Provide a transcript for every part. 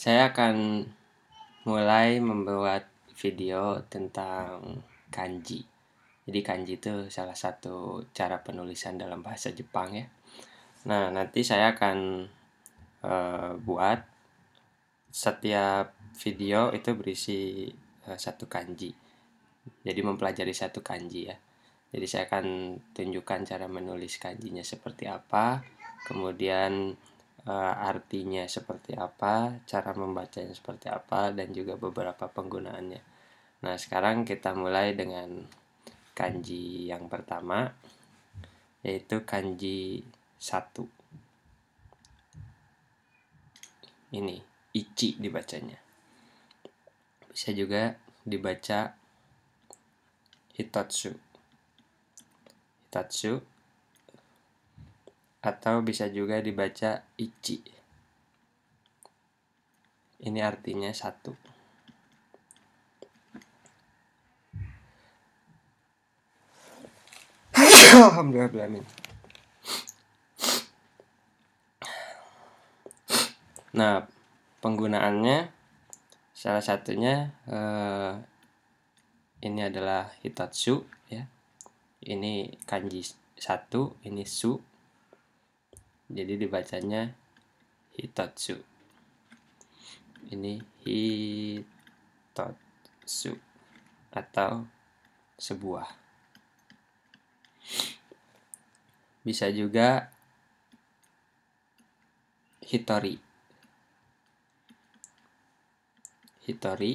saya akan mulai membuat video tentang kanji. Jadi kanji itu salah satu cara penulisan dalam bahasa Jepang ya. Nah, nanti saya akan uh, buat setiap video itu berisi uh, satu kanji. Jadi mempelajari satu kanji ya. Jadi saya akan tunjukkan cara menulis kanjinya seperti apa, kemudian uh, artinya seperti apa, cara membacanya seperti apa, dan juga beberapa penggunaannya. Nah, sekarang kita mulai dengan kanji yang pertama, yaitu kanji satu. Ini ichi dibacanya. Bisa juga dibaca hitotsu. Hitatsu atau bisa juga dibaca ichi. Ini artinya satu. Alhamdulillah. Nah, penggunaannya salah satunya eh, ini adalah hitatsu ya. Ini kanji satu, ini su jadi dibacanya hitotsu. ini hitotsu atau sebuah bisa juga Hitori Hitori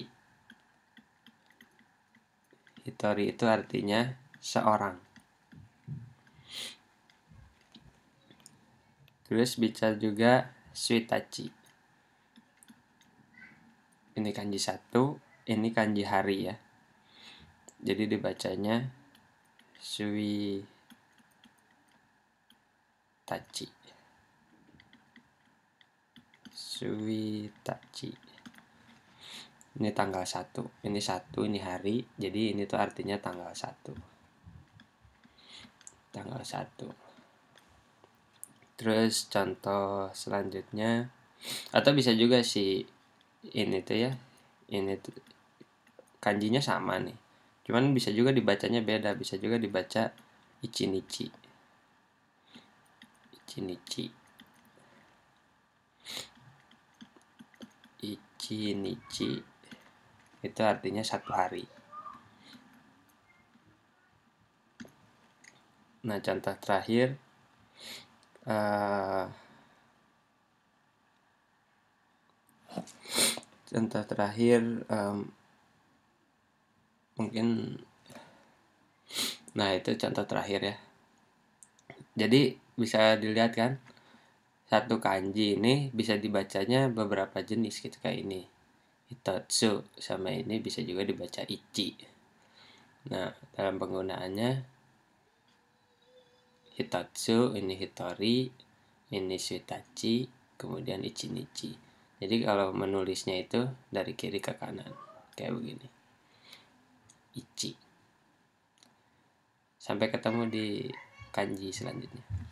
Hitori itu artinya seorang Terus bisa juga Suitachi. Ini kanji satu, ini kanji hari ya. Jadi dibacanya sui Sui tachi. Ini tanggal satu, Ini satu, ini hari. Jadi ini tuh artinya tanggal satu. Tanggal satu. Terus contoh selanjutnya atau bisa juga si ini tuh ya. Ini tuh kanjinya sama nih. Cuman bisa juga dibacanya beda, bisa juga dibaca ichinichi. Ichinichi. Ichinichi itu artinya satu hari. Nah, contoh terakhir Eh, contoh terakhir um, mungkin nah itu contoh terakhir ya jadi bisa dilihat kan satu kanji ini bisa dibacanya beberapa jenis gitu kayak ini Hitatsu sama ini bisa juga dibaca Ichi nah dalam penggunaannya Hitatsu, ini Hitori, ini Suitachi, kemudian Ichinichi. Jadi kalau menulisnya itu dari kiri ke kanan, kayak begini. Ichi. Sampai ketemu di kanji selanjutnya.